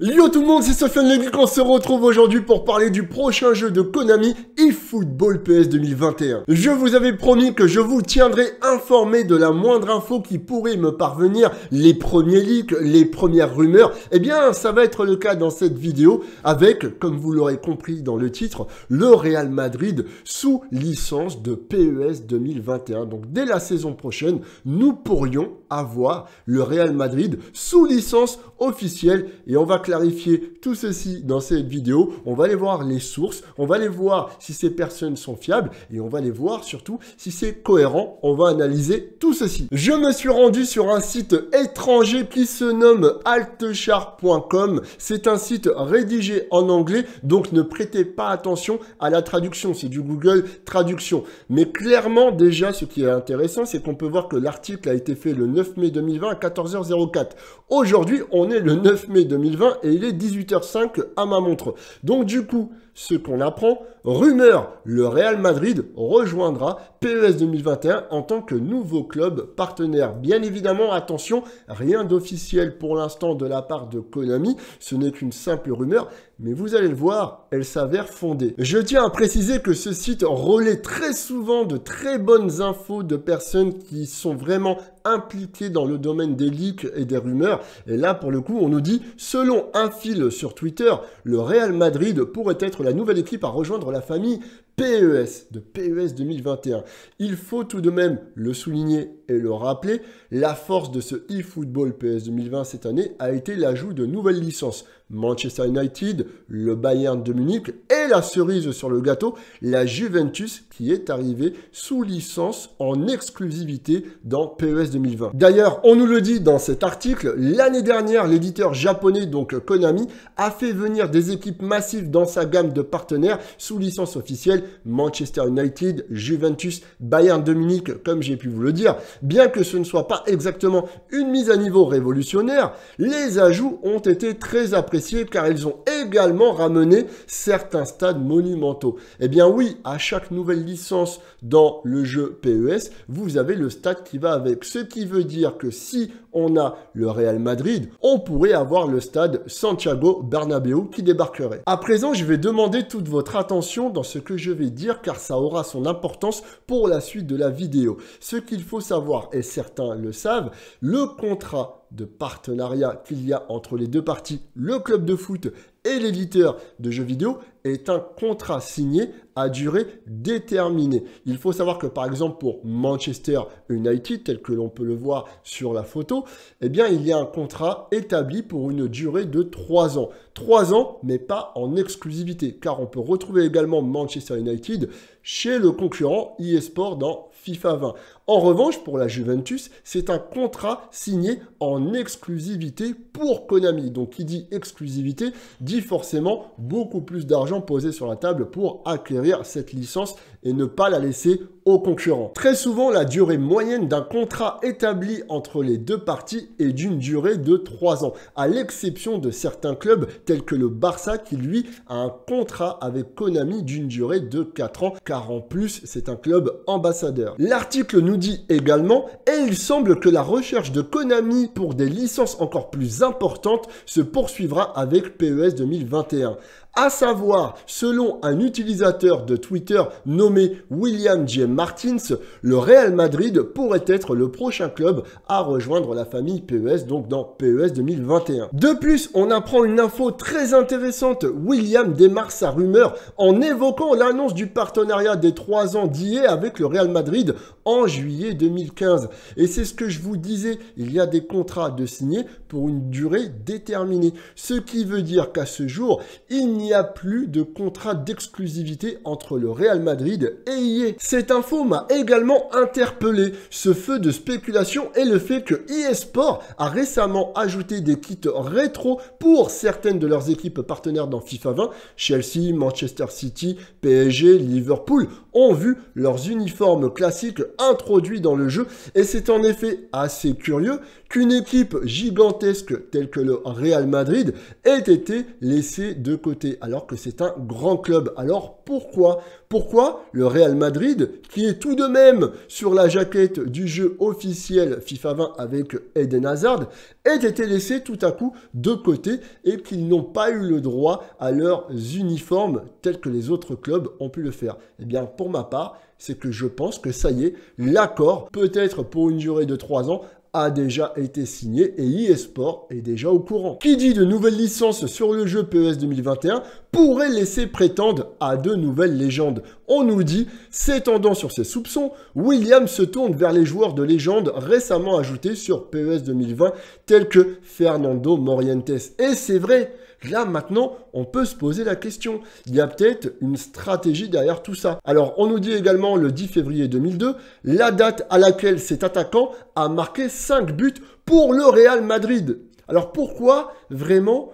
Yo tout le monde, c'est Sofiane Leduc, on se retrouve aujourd'hui pour parler du prochain jeu de Konami eFootball PS 2021. Je vous avais promis que je vous tiendrai informé de la moindre info qui pourrait me parvenir, les premiers leaks, les premières rumeurs, eh bien ça va être le cas dans cette vidéo avec, comme vous l'aurez compris dans le titre, le Real Madrid sous licence de PES 2021. Donc dès la saison prochaine, nous pourrions avoir le Real Madrid sous licence officielle et on va clarifier tout ceci dans cette vidéo. On va aller voir les sources, on va aller voir si ces personnes sont fiables et on va aller voir surtout si c'est cohérent. On va analyser tout ceci. Je me suis rendu sur un site étranger qui se nomme altchar.com. C'est un site rédigé en anglais, donc ne prêtez pas attention à la traduction. C'est du Google Traduction. Mais clairement, déjà, ce qui est intéressant, c'est qu'on peut voir que l'article a été fait le 9 mai 2020 à 14h04. Aujourd'hui, on est le 9 mai 2020 et il est 18h05 à ma montre. Donc du coup, ce qu'on apprend. Rumeur, le Real Madrid rejoindra PES 2021 en tant que nouveau club partenaire. Bien évidemment, attention, rien d'officiel pour l'instant de la part de Konami, ce n'est qu'une simple rumeur, mais vous allez le voir, elle s'avère fondée. Je tiens à préciser que ce site relaie très souvent de très bonnes infos de personnes qui sont vraiment impliquées dans le domaine des leaks et des rumeurs. Et là, pour le coup, on nous dit, selon un fil sur Twitter, le Real Madrid pourrait être la nouvelle équipe à rejoindre la famille PES, de PES 2021. Il faut tout de même le souligner et le rappeler, la force de ce eFootball PES 2020 cette année a été l'ajout de nouvelles licences. Manchester United, le Bayern de Munich et la cerise sur le gâteau, la Juventus qui est arrivée sous licence en exclusivité dans PES 2020. D'ailleurs, on nous le dit dans cet article, l'année dernière, l'éditeur japonais, donc Konami, a fait venir des équipes massives dans sa gamme de partenaires sous licence officielle Manchester United, Juventus, Bayern Dominique comme j'ai pu vous le dire. Bien que ce ne soit pas exactement une mise à niveau révolutionnaire, les ajouts ont été très appréciés car ils ont également ramené certains stades monumentaux. Eh bien oui, à chaque nouvelle licence dans le jeu PES, vous avez le stade qui va avec. Ce qui veut dire que si on a le Real Madrid, on pourrait avoir le stade Santiago Bernabéu qui débarquerait. À présent, je vais demander toute votre attention dans ce que je vais dire car ça aura son importance pour la suite de la vidéo. Ce qu'il faut savoir, et certains le savent, le contrat de partenariat qu'il y a entre les deux parties, le club de foot et l'éditeur de jeux vidéo, est un contrat signé à durée déterminée. Il faut savoir que par exemple pour Manchester United, tel que l'on peut le voir sur la photo, eh bien il y a un contrat établi pour une durée de 3 ans. 3 ans, mais pas en exclusivité, car on peut retrouver également Manchester United chez le concurrent eSport dans FIFA 20. En revanche, pour la Juventus, c'est un contrat signé en exclusivité pour Konami. Donc qui dit exclusivité dit forcément beaucoup plus d'argent posé sur la table pour acquérir cette licence et ne pas la laisser aux concurrents. Très souvent, la durée moyenne d'un contrat établi entre les deux parties est d'une durée de 3 ans, à l'exception de certains clubs tels que le Barça qui, lui, a un contrat avec Konami d'une durée de 4 ans, car en plus, c'est un club ambassadeur. L'article nous dit également, et il semble que la recherche de Konami pour des licences encore plus importantes se poursuivra avec PES 2021 à savoir, selon un utilisateur de Twitter nommé William James Martins, le Real Madrid pourrait être le prochain club à rejoindre la famille PES, donc dans PES 2021. De plus, on apprend une info très intéressante. William démarre sa rumeur en évoquant l'annonce du partenariat des trois ans d'IA avec le Real Madrid en juillet 2015. Et c'est ce que je vous disais, il y a des contrats de signer pour une durée déterminée. Ce qui veut dire qu'à ce jour, il n'y a plus de contrat d'exclusivité entre le Real Madrid et IE. C'est un m'a également interpellé, ce feu de spéculation et le fait que eSport a récemment ajouté des kits rétro pour certaines de leurs équipes partenaires dans FIFA 20. Chelsea, Manchester City, PSG, Liverpool ont vu leurs uniformes classiques introduits dans le jeu et c'est en effet assez curieux qu'une équipe gigantesque telle que le Real Madrid ait été laissée de côté alors que c'est un grand club. Alors pourquoi Pourquoi le Real Madrid qui est tout de même sur la jaquette du jeu officiel FIFA 20 avec Eden Hazard, ait été laissé tout à coup de côté et qu'ils n'ont pas eu le droit à leurs uniformes tels que les autres clubs ont pu le faire. Eh bien, pour ma part, c'est que je pense que ça y est, l'accord, peut-être pour une durée de 3 ans, a déjà été signé et eSport est déjà au courant. Qui dit de nouvelles licences sur le jeu PES 2021 pourrait laisser prétendre à de nouvelles légendes. On nous dit, s'étendant sur ses soupçons, William se tourne vers les joueurs de légende récemment ajoutés sur PES 2020, tels que Fernando Morientes. Et c'est vrai, Là maintenant, on peut se poser la question. Il y a peut-être une stratégie derrière tout ça. Alors, on nous dit également le 10 février 2002, la date à laquelle cet attaquant a marqué 5 buts pour le Real Madrid. Alors pourquoi vraiment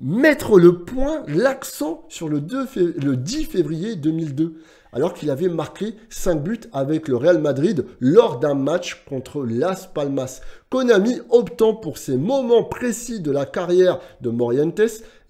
mettre le point, l'accent sur le, 10 février 2002, alors qu'il avait marqué 5 buts avec le Real Madrid lors d'un match contre Las Palmas. Konami, optant pour ces moments précis de la carrière de Morientes,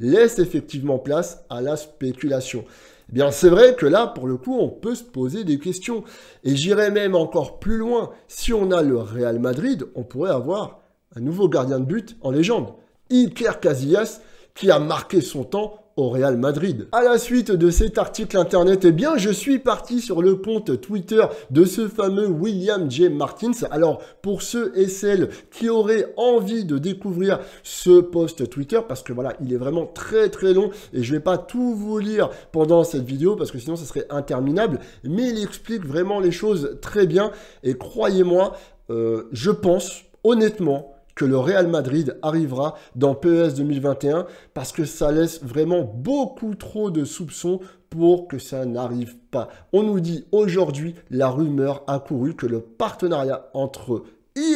laisse effectivement place à la spéculation. Eh bien, c'est vrai que là, pour le coup, on peut se poser des questions. Et j'irai même encore plus loin. Si on a le Real Madrid, on pourrait avoir un nouveau gardien de but en légende. Iker Casillas, qui a marqué son temps au Real Madrid. À la suite de cet article internet, eh bien, je suis parti sur le compte Twitter de ce fameux William J. Martins. Alors, pour ceux et celles qui auraient envie de découvrir ce post Twitter, parce que voilà, il est vraiment très très long et je vais pas tout vous lire pendant cette vidéo parce que sinon ce serait interminable, mais il explique vraiment les choses très bien et croyez-moi, euh, je pense honnêtement que le Real Madrid arrivera dans PES 2021 parce que ça laisse vraiment beaucoup trop de soupçons pour que ça n'arrive pas. On nous dit aujourd'hui, la rumeur a couru que le partenariat entre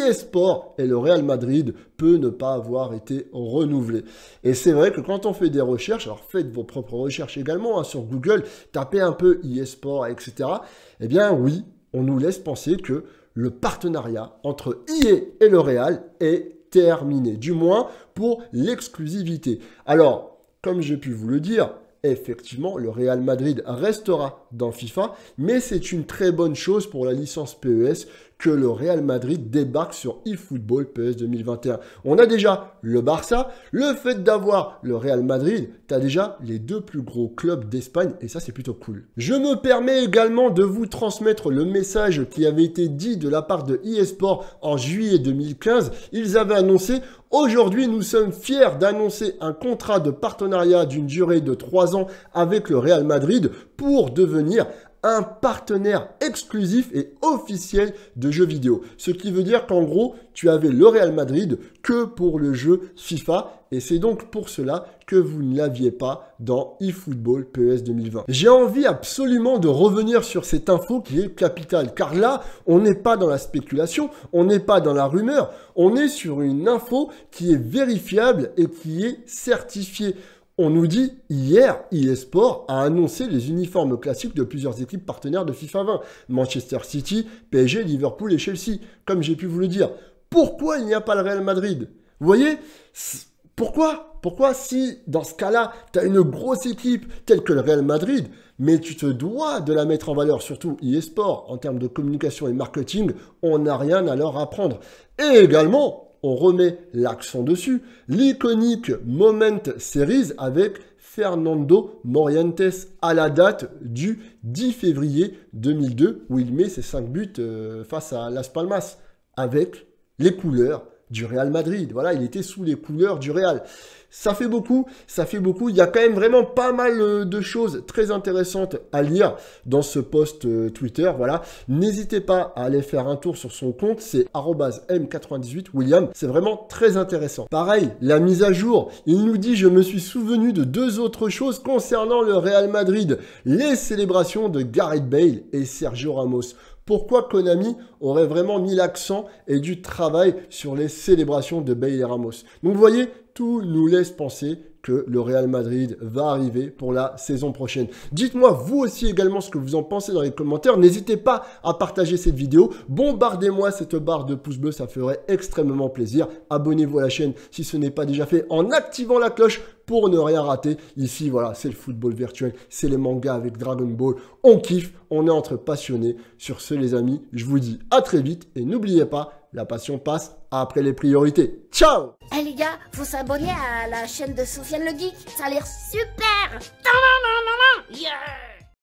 eSport et le Real Madrid peut ne pas avoir été renouvelé. Et c'est vrai que quand on fait des recherches, alors faites vos propres recherches également hein, sur Google, tapez un peu eSport, etc. Eh bien oui, on nous laisse penser que le partenariat entre IE et le Real est terminé, du moins pour l'exclusivité. Alors, comme j'ai pu vous le dire, effectivement, le Real Madrid restera dans FIFA, mais c'est une très bonne chose pour la licence PES que le Real Madrid débarque sur eFootball PS 2021. On a déjà le Barça, le fait d'avoir le Real Madrid, t'as déjà les deux plus gros clubs d'Espagne et ça c'est plutôt cool. Je me permets également de vous transmettre le message qui avait été dit de la part de eSport en juillet 2015. Ils avaient annoncé Aujourd'hui, nous sommes fiers d'annoncer un contrat de partenariat d'une durée de 3 ans avec le Real Madrid pour devenir un partenaire exclusif et officiel de jeux vidéo. Ce qui veut dire qu'en gros, tu avais le Real Madrid que pour le jeu FIFA et c'est donc pour cela que vous ne l'aviez pas dans eFootball PES 2020. J'ai envie absolument de revenir sur cette info qui est capitale, car là, on n'est pas dans la spéculation, on n'est pas dans la rumeur, on est sur une info qui est vérifiable et qui est certifiée. On nous dit, hier, eSport a annoncé les uniformes classiques de plusieurs équipes partenaires de FIFA 20. Manchester City, PSG, Liverpool et Chelsea, comme j'ai pu vous le dire. Pourquoi il n'y a pas le Real Madrid Vous voyez Pourquoi Pourquoi si, dans ce cas-là, tu as une grosse équipe telle que le Real Madrid, mais tu te dois de la mettre en valeur, surtout eSport, en termes de communication et marketing, on n'a rien à leur apprendre. Et également, on remet l'accent dessus, l'iconique Moment Series avec Fernando Morientes à la date du 10 février 2002 où il met ses 5 buts euh, face à Las Palmas avec les couleurs du Real Madrid. Voilà, il était sous les couleurs du Real. Ça fait beaucoup, ça fait beaucoup. Il y a quand même vraiment pas mal euh, de choses très intéressantes à lire dans ce post euh, Twitter. Voilà, n'hésitez pas à aller faire un tour sur son compte, c'est @m98william. C'est vraiment très intéressant. Pareil, la mise à jour. Il nous dit je me suis souvenu de deux autres choses concernant le Real Madrid, les célébrations de Gareth Bale et Sergio Ramos pourquoi Konami aurait vraiment mis l'accent et du travail sur les célébrations de Bay Ramos. Donc vous voyez, tout nous laisse penser que le Real Madrid va arriver pour la saison prochaine. Dites-moi vous aussi également ce que vous en pensez dans les commentaires. N'hésitez pas à partager cette vidéo. Bombardez-moi cette barre de pouces bleus, ça ferait extrêmement plaisir. Abonnez-vous à la chaîne si ce n'est pas déjà fait en activant la cloche pour ne rien rater. Ici, voilà, c'est le football virtuel, c'est les mangas avec Dragon Ball. On kiffe, on est entre passionnés. Sur ce, les amis, je vous dis à très vite et n'oubliez pas, la passion passe après les priorités. Ciao Eh les gars, vous s'abonner à la chaîne de Sofiane le Geek, ça a l'air super Yeah